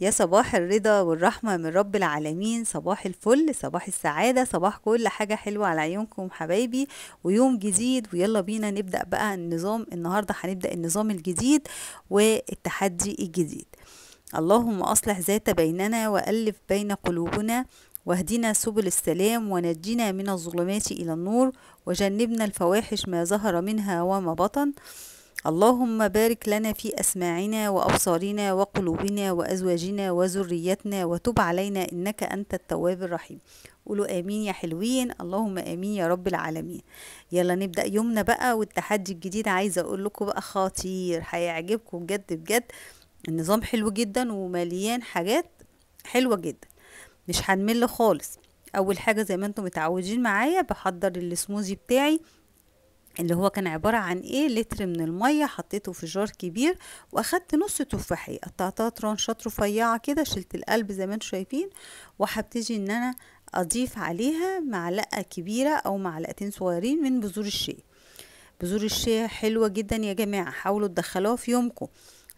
يا صباح الرضا والرحمة من رب العالمين صباح الفل صباح السعادة صباح كل حاجة حلوة على عيونكم حبايبي ويوم جديد ويلا بينا نبدأ بقى النظام النهاردة هنبدأ النظام الجديد والتحدي الجديد اللهم أصلح ذات بيننا وألف بين قلوبنا واهدنا سبل السلام ونجنا من الظلمات إلى النور وجنبنا الفواحش ما ظهر منها وما بطن اللهم بارك لنا في أسماعنا وأبصارنا وقلوبنا وأزواجنا وذريتنا وتب علينا إنك أنت التواب الرحيم قولوا امين يا حلوين اللهم امين يا رب العالمين يلا نبدا يومنا بقى والتحدي الجديد عايزه اقول لكم بقى خطير هيعجبكم بجد بجد النظام حلو جدا ومليان حاجات حلوه جدا مش هنمل خالص اول حاجه زي ما انتم متعودين معايا بحضر السموزي بتاعي اللي هو كان عبارة عن ايه لتر من المية حطيته في جار كبير واخدت نص تفاحية قطعتها ترانشات رفيعة كده شلت القلب زي ما انتم شايفين وهبتدي ان انا اضيف عليها معلقة كبيرة او معلقتين صغيرين من بذور الشيا بذور الشيا حلوة جدا يا جماعة حاولوا تدخلوها في يومكم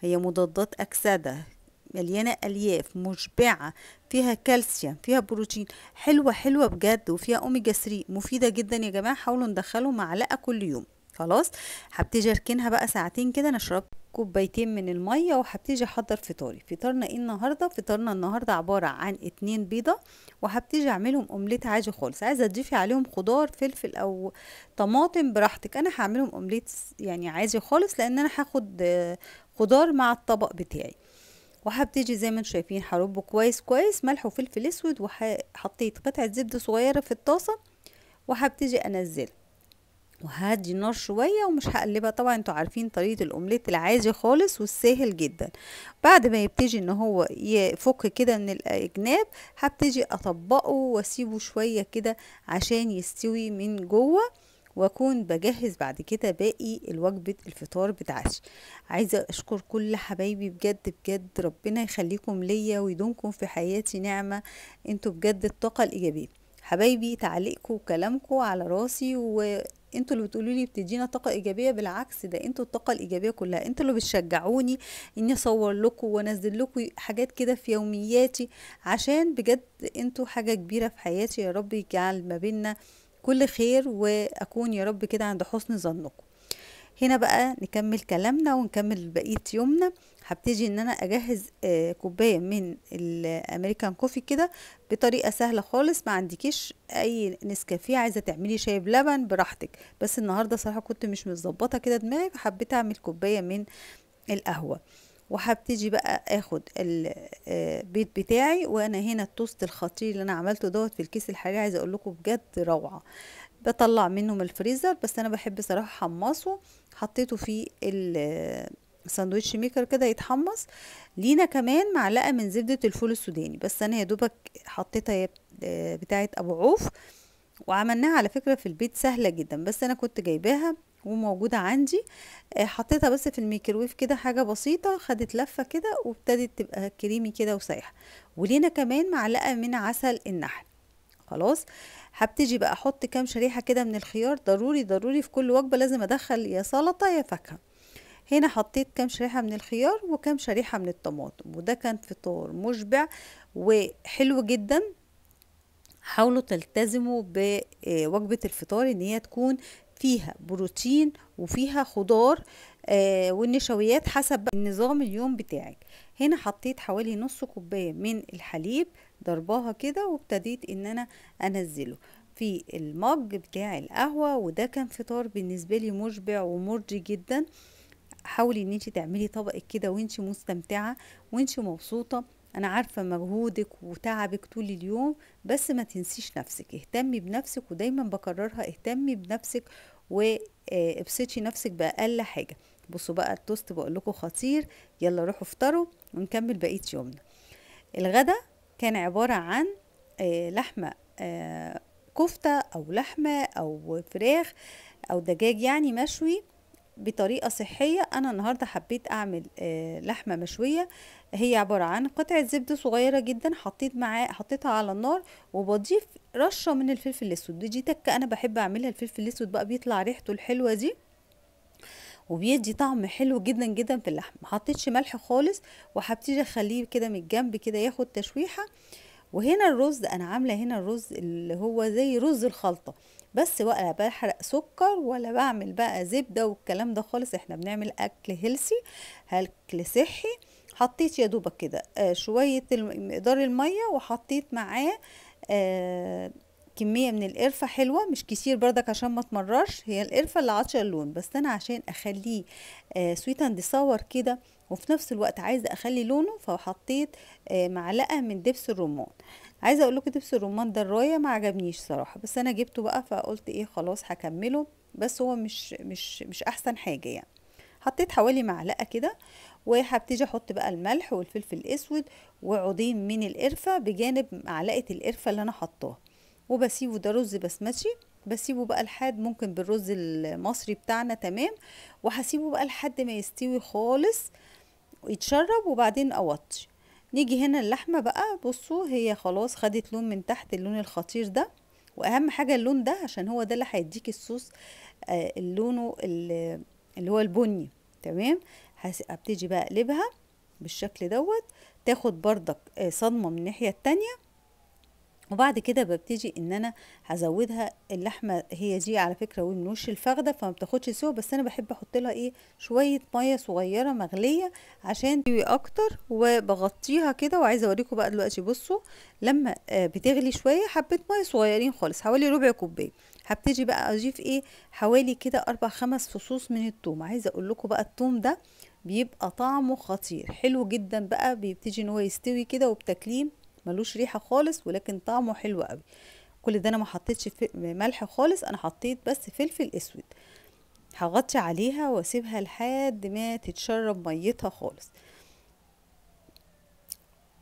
هي مضادات أكسدة مليانة ألياف مشبعة فيها كالسيوم فيها بروتين حلوة حلوة بجد وفيها أوميجا 3 مفيدة جدا يا جماعة حاولوا ندخله معلقة كل يوم خلاص هبتدي اركنها بقى ساعتين كده انا شربت كوبايتين من الميه وهبتدي احضر فطاري فطارنا ايه النهارده فطارنا النهارده عباره عن اتنين بيضه وهبتدي اعملهم اومليت عادي خالص عايزه تضيفي عليهم خضار فلفل او طماطم براحتك انا هعملهم اومليت يعني عادي خالص لان انا هاخد خضار مع الطبق بتاعي وهبتدي زي ما انتم شايفين هربه كويس كويس ملح وفلفل اسود وحطيت قطعه زبده صغيره في الطاسه وهبتدي انزله وهدي النار شويه ومش هقلبها طبعا انتوا عارفين طريقه الاومليت العادي خالص والسهل جدا بعد ما يبتدي ان هو يفك كده من الاجناب هبتدي اطبقه واسيبه شويه كده عشان يستوي من جوه واكون بجهز بعد كده باقي الوجبه الفطار بتاعتي عايزه اشكر كل حبايبي بجد بجد ربنا يخليكم ليا ويدومكم في حياتي نعمه انتوا بجد الطاقه الايجابيه حبايبي تعليقكم وكلامكم على راسي و انتوا اللي بتقولوا لي بتدينا طاقه ايجابيه بالعكس ده انتوا الطاقه الايجابيه كلها انتوا اللي بتشجعوني اني اصور لكم وانزل لكم حاجات كده في يومياتي عشان بجد انتوا حاجه كبيره في حياتي يا رب يجعل ما بينا كل خير واكون يا رب كده عند حسن ظنكم هنا بقى نكمل كلامنا ونكمل بقيه يومنا هبتدي ان انا اجهز آه، كوبايه من الامريكان كوفي كده بطريقه سهله خالص ما عندكيش اي نسكافيه عايزه تعملي شاي بلبن براحتك بس النهارده صراحه كنت مش متظبطه كده دماغي فحبيت اعمل كوبايه من القهوه وهبتدي بقى اخد البيض آه، بتاعي وانا هنا التوست الخطير اللي انا عملته دوت في الكيس الحراري عايزه اقول لكم بجد روعه بطلع منه من الفريزر بس انا بحب صراحه احمصه حطيته في الساندوتش آه، ميكر كده يتحمص لينا كمان معلقه من زبده الفول السوداني بس انا يا دوبك حطيتها آه، بتاعه ابو عوف وعملناها على فكره في البيت سهله جدا بس انا كنت جايباها وموجودة عندي آه، حطيتها بس في الميكرويف كده حاجة بسيطة خدت لفة كده وابتدت تبقى كريمي كده وسايحة ولينا كمان معلقة من عسل النحل خلاص هبتدي بقى احط كام شريحة كده من الخيار ضروري ضروري في كل وجبة لازم ادخل يا سلطة يا فاكهة هنا حطيت كام شريحة من الخيار وكام شريحة من الطماطم وده كان فطار مشبع وحلو جدا حاولوا تلتزموا بوجبة الفطار ان هي تكون فيها بروتين وفيها خضار آه والنشويات حسب نظام اليوم بتاعك هنا حطيت حوالي نص كوبايه من الحليب ضرباها كده وابتديت ان انا انزله في المج بتاع القهوه وده كان فطار بالنسبه لي مشبع ومرضي جدا حاولي ان انت تعملي طبقك كده وانت مستمتعه وانت مبسوطه انا عارفه مجهودك وتعبك طول اليوم بس ما تنسيش نفسك اهتمي بنفسك ودايما بكررها اهتمي بنفسك وابسطي آه، نفسك باقل حاجه بصوا بقى التوست بقول لكم خطير يلا روحوا افطروا ونكمل بقيه يومنا الغدا كان عباره عن آه، لحمه آه، كفته او لحمه او فراخ او دجاج يعني مشوي بطريقه صحيه انا النهارده حبيت اعمل لحمه مشويه هي عبارة عن قطعة زبدة صغيرة جدا حطيت معاه حطيتها على النار وبضيف رشة من الفلفل الأسود دي تكة أنا بحب أعملها الفلفل الأسود بقى بيطلع ريحته الحلوة دي وبيدي طعم حلو جدا جدا في اللحم حطيتش ملح خالص وهبتدي اخليه كده من الجنب كده ياخد تشويحه وهنا الرز انا عامله هنا الرز اللي هو زي رز الخلطه بس ولا بحرق سكر ولا بعمل بقى زبده والكلام ده خالص احنا بنعمل اكل هيلسي اكل صحي حطيت يا دوبك كده آه، شويه مقدار الميه وحطيت معاه آه، كميه من القرفه حلوه مش كتير بردك عشان ما تمررش هي القرفه اللي عطشه اللون بس انا عشان اخليه سويت اند صور كده وفي نفس الوقت عايزه اخلي لونه فحطيت آه، معلقه من دبس الرمان عايزه اقول لكم دبس الرمان ده الرايه ما عجبنيش صراحه بس انا جبته بقى فقلت ايه خلاص هكمله بس هو مش مش مش احسن حاجه يعني حطيت حوالي معلقه كده وهبتدي احط بقى الملح والفلفل الاسود وعودين من القرفه بجانب معلقه القرفه اللي انا حطاها وبسيبه ده رز بسمتي بسيبه بقى لحد ممكن بالرز المصري بتاعنا تمام وهسيبه بقى لحد ما يستوي خالص يتشرب وبعدين اوطي نيجي هنا اللحمه بقى بصوا هي خلاص خدت لون من تحت اللون الخطير ده واهم حاجه اللون ده عشان هو ده اللي هيديك الصوص آه، اللونه اللي هو البني تمام هبتدي بقى اقلبها بالشكل دوت تاخد بردك آه، صدمة من الناحية التانية وبعد كده ببتدي ان انا هزودها اللحمه هي دي على فكره ومن وش الفخده فما بتاخدش سوا بس انا بحب احط لها ايه شويه ميه صغيره مغليه عشان تستوي اكتر وبغطيها كده وعايزه اوريكم بقى دلوقتي بصوا لما آه، بتغلي شويه حبه ميه صغيرين خالص حوالي ربع كوبايه هبتدي بقى اضيف ايه حوالي كده اربع خمس فصوص من الثوم عايزه اقول لكم بقى الثوم ده بيبقى طعمه خطير حلو جدا بقى بيبتدي ان هو يستوي كده وبتاكليه ملوش ريحه خالص ولكن طعمه حلو قوي كل ده انا ما حطيتش ملح خالص انا حطيت بس فلفل اسود هغطي عليها واسيبها لحد ما تتشرب ميتها خالص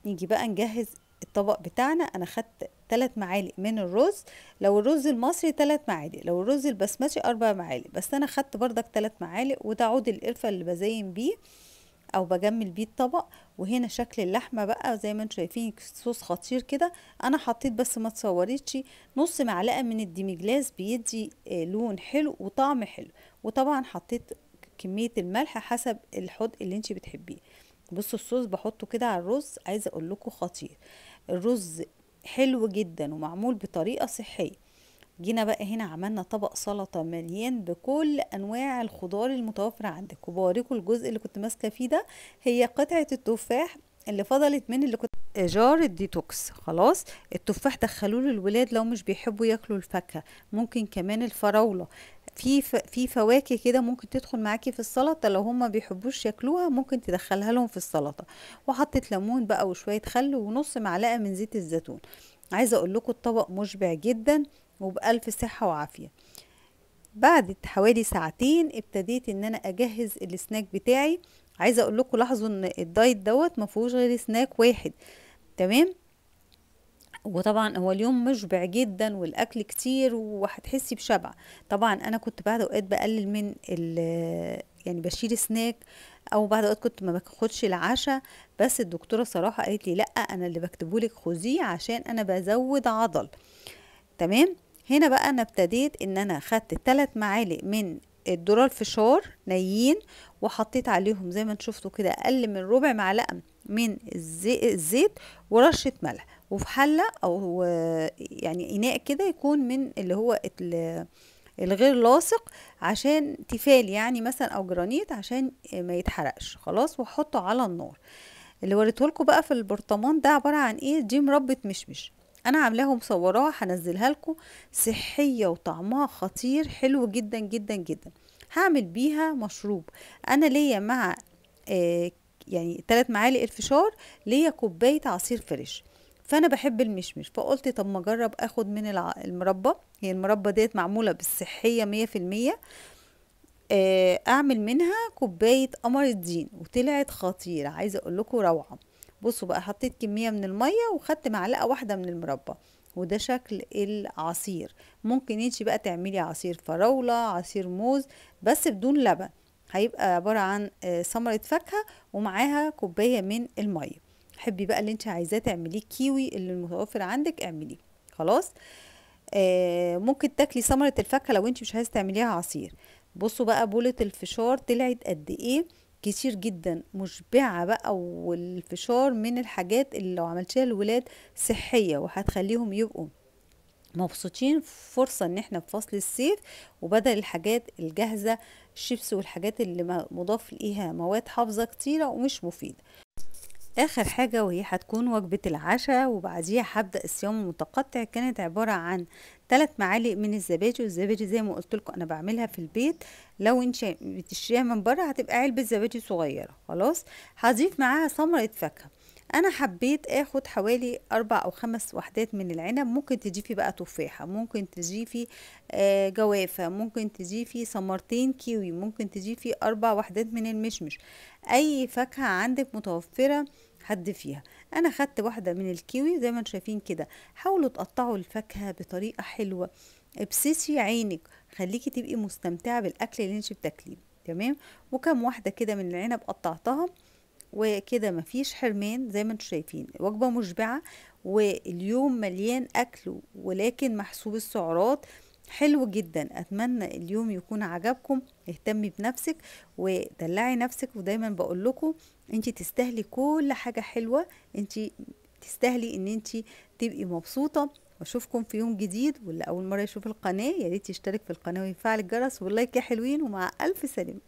نيجي بقى نجهز الطبق بتاعنا انا خدت 3 معالق من الرز لو الرز المصري 3 معالق لو الرز البسمتي 4 معالق بس انا خدت بردك 3 معالق وده عود القرفه اللي بزين بيه او بجمل بيه الطبق وهنا شكل اللحمه بقى زي ما انتم شايفين صوص خطير كده انا حطيت بس ما تصوريتش نص معلقه من الديميجلاس بيدي آه، لون حلو وطعم حلو وطبعا حطيت كميه الملح حسب الحد اللي انت بتحبيه بصوا الصوص بحطه كده على الرز عايزه اقول لكم خطير الرز حلو جدا ومعمول بطريقه صحيه جينا بقى هنا عملنا طبق سلطه مليان بكل انواع الخضار المتوفره عندك وبوريكم الجزء اللي كنت ماسكه فيه ده هي قطعه التفاح اللي فضلت من اللي كنت جار الديتوكس خلاص التفاح دخلوه للولاد لو مش بيحبوا ياكلوا الفاكهه ممكن كمان الفراوله في ف... في فواكه كده ممكن تدخل معاكي في السلطه لو هما بيحبوش ياكلوها ممكن تدخلها لهم في السلطه وحطيت ليمون بقى وشويه خل ونص معلقه من زيت الزيتون عايزه اقول لكم الطبق مشبع جدا وبالف صحه وعافيه بعد حوالي ساعتين ابتديت ان انا اجهز السناك بتاعي عايزه اقول لكم لاحظوا ان الدايت دوت ما فيهوش غير سناك واحد تمام وطبعا هو اليوم مشبع جدا والاكل كتير وهتحسي بشبع طبعا انا كنت بعد اوقات بقلل من يعني بشيل سناك او بعد اوقات كنت ما باخدش العشاء بس الدكتوره صراحه قالت لي لا انا اللي بكتبه لك خذيه عشان انا بزود عضل تمام هنا بقى انا ابتديت ان انا خدت 3 معالق من الدرار الفشار نيين وحطيت عليهم زي ما شفتوا كده اقل من ربع معلقه من الزيت ورشه ملح وفي حله او يعني اناء كده يكون من اللي هو الغير لاصق عشان تفال يعني مثلا او جرانيت عشان ما يتحرقش خلاص وحطه على النار اللي وريته لكم بقى في البرطمان ده عباره عن ايه دي مربة مشمش انا عاملاها ومصوراها هنزلها لكم صحيه وطعمها خطير حلو جدا جدا جدا هعمل بيها مشروب انا ليا مع آه يعني ثلاث معالق الفشار ليا كوبايه عصير فريش فانا بحب المشمش فقلت طب ما اجرب اخد من المربى هي المربى ديت معموله بالصحيه مية في المية آه، اعمل منها كوبايه قمر الدين وطلعت خطيره عايزه اقول لكم روعه بصوا بقى حطيت كمية من المية وخدت معلقة واحدة من المربى وده شكل العصير ممكن انت بقى تعملي عصير فراولة عصير موز بس بدون لبن هيبقى عبارة عن آه، ثمرة فاكهة ومعاها كوباية من المية حبي بقى اللي انت عايزاه تعمليه كيوي اللي المتوفر عندك اعمليه خلاص آه ممكن تاكلي ثمرة الفاكهة لو انت مش عايزة تعمليها عصير بصوا بقى بولة الفشار طلعت قد ايه كتير جدا مشبعة بقى والفشار من الحاجات اللي لو عملتيها للولاد صحية وهتخليهم يبقوا مبسوطين فرصة ان احنا في فصل الصيف وبدل الحاجات الجاهزة الشيبس والحاجات اللي مضاف ليها مواد حافظة كتيرة ومش مفيدة اخر حاجه وهي هتكون وجبه العشاء وبعديها هبدا الصيام المتقطع كانت عباره عن ثلاث معالق من الزبادي والزبادي زي ما قلت لكم انا بعملها في البيت لو انت بتشتريها من بره هتبقى علبه زبادي صغيره خلاص هضيف معاها ثمره فاكهه انا حبيت اخد حوالي اربع او خمس وحدات من العنب ممكن تضيفي بقى تفاحه ممكن تضيفي آه، جوافه ممكن تضيفي ثمرتين كيوي ممكن تضيفي اربع وحدات من المشمش اي فاكهه عندك متوفره حد فيها انا خدت واحده من الكيوي زي ما انتم شايفين كده حاولوا تقطعوا الفاكهه بطريقه حلوه ابسسي عينك خليكي تبقي مستمتعه بالاكل اللي انت بتاكليه تمام وكم واحده كده من العنب قطعتها وكده مفيش حرمان زي ما انتم شايفين وجبه مشبعه واليوم مليان اكل ولكن محسوب السعرات حلو جدا اتمنى اليوم يكون عجبكم اهتمي بنفسك ودلعي نفسك ودايما بقول لكم انت تستاهلي كل حاجه حلوه انت تستاهلي ان انت تبقي مبسوطه واشوفكم في يوم جديد واللي اول مره يشوف القناه يا ريت يشترك في القناه ويفعل الجرس واللايك يا حلوين ومع الف سلامه